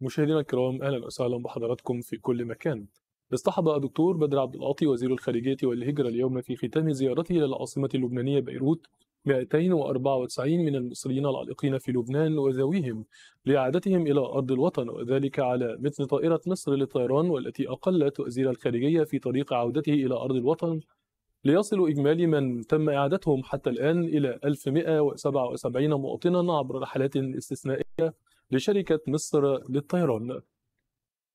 مشاهدينا الكرام اهلا وسهلا بحضراتكم في كل مكان. اصطحب الدكتور بدر عبد العاطي وزير الخارجية والهجرة اليوم في ختام زيارته إلى العاصمة اللبنانية بيروت 294 من المصريين العالقين في لبنان وذويهم لإعادتهم إلى أرض الوطن وذلك على متن طائرة مصر للطيران والتي أقلت وزير الخارجية في طريق عودته إلى أرض الوطن ليصل إجمالي من تم إعادتهم حتى الآن إلى 1177 مواطنا عبر رحلات استثنائية لشركة مصر للطيران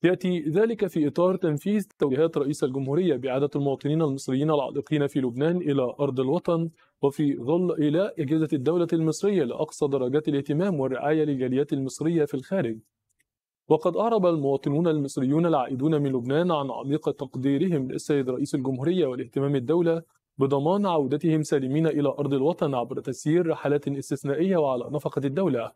يأتي ذلك في إطار تنفيذ توجيهات رئيس الجمهورية بإعادة المواطنين المصريين العائقين في لبنان إلى أرض الوطن وفي ظل إلى أجهزة الدولة المصرية لأقصى درجات الاهتمام والرعاية للجاليات المصرية في الخارج وقد أعرب المواطنون المصريون العائدون من لبنان عن عميق تقديرهم للسيد رئيس الجمهورية والاهتمام الدولة بضمان عودتهم سالمين إلى أرض الوطن عبر تسيير رحلات استثنائية وعلى نفقة الدولة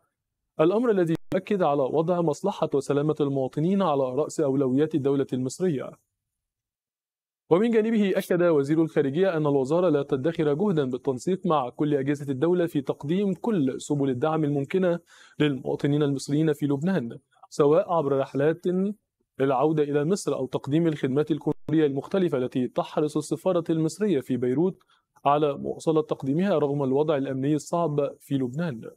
الأمر الذي أكد على وضع مصلحة وسلامة المواطنين على رأس أولويات الدولة المصرية ومن جانبه أكد وزير الخارجية أن الوزارة لا تدخر جهدا بالتنسيق مع كل أجهزة الدولة في تقديم كل سبل الدعم الممكنة للمواطنين المصريين في لبنان سواء عبر رحلات للعودة إلى مصر أو تقديم الخدمات الكونسولية المختلفة التي تحرص السفارة المصرية في بيروت على مواصلة تقديمها رغم الوضع الأمني الصعب في لبنان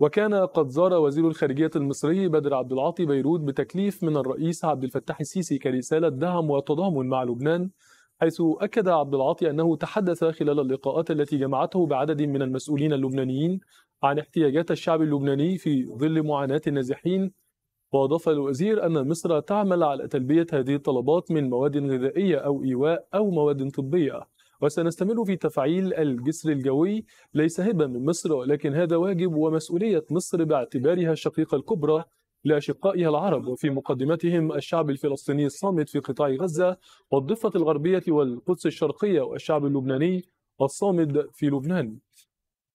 وكان قد زار وزير الخارجية المصري بدر عبد العاطي بيروت بتكليف من الرئيس عبد الفتاح السيسي كرسالة دعم وتضامن مع لبنان حيث أكد عبد العاطي أنه تحدث خلال اللقاءات التي جمعته بعدد من المسؤولين اللبنانيين عن احتياجات الشعب اللبناني في ظل معاناة النازحين وأضاف الوزير أن مصر تعمل على تلبية هذه الطلبات من مواد غذائية أو إيواء أو مواد طبية وسنستمر في تفعيل الجسر الجوي ليس هبة من مصر ولكن هذا واجب ومسؤولية مصر باعتبارها الشقيقة الكبرى لأشقائها العرب وفي مقدمتهم الشعب الفلسطيني الصامت في قطاع غزة والضفة الغربية والقدس الشرقية والشعب اللبناني الصامد في لبنان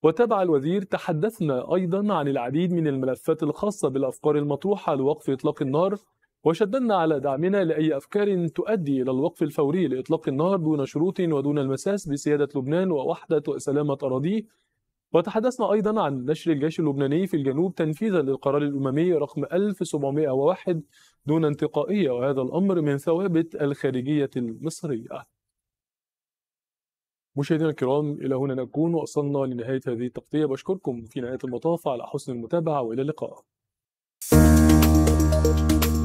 وتابع الوزير تحدثنا أيضا عن العديد من الملفات الخاصة بالأفكار المطروحة لوقف إطلاق النار وشددنا على دعمنا لأي أفكار تؤدي إلى الوقف الفوري لإطلاق النار دون شروط ودون المساس بسيادة لبنان ووحدة وسلامة أراضيه وتحدثنا أيضا عن نشر الجيش اللبناني في الجنوب تنفيذا للقرار الأممي رقم 1701 دون انتقائية وهذا الأمر من ثوابت الخارجية المصرية مشاهدينا الكرام إلى هنا نكون وصلنا لنهاية هذه التغطية بشكركم في نهاية المطاف على حسن المتابعة وإلى اللقاء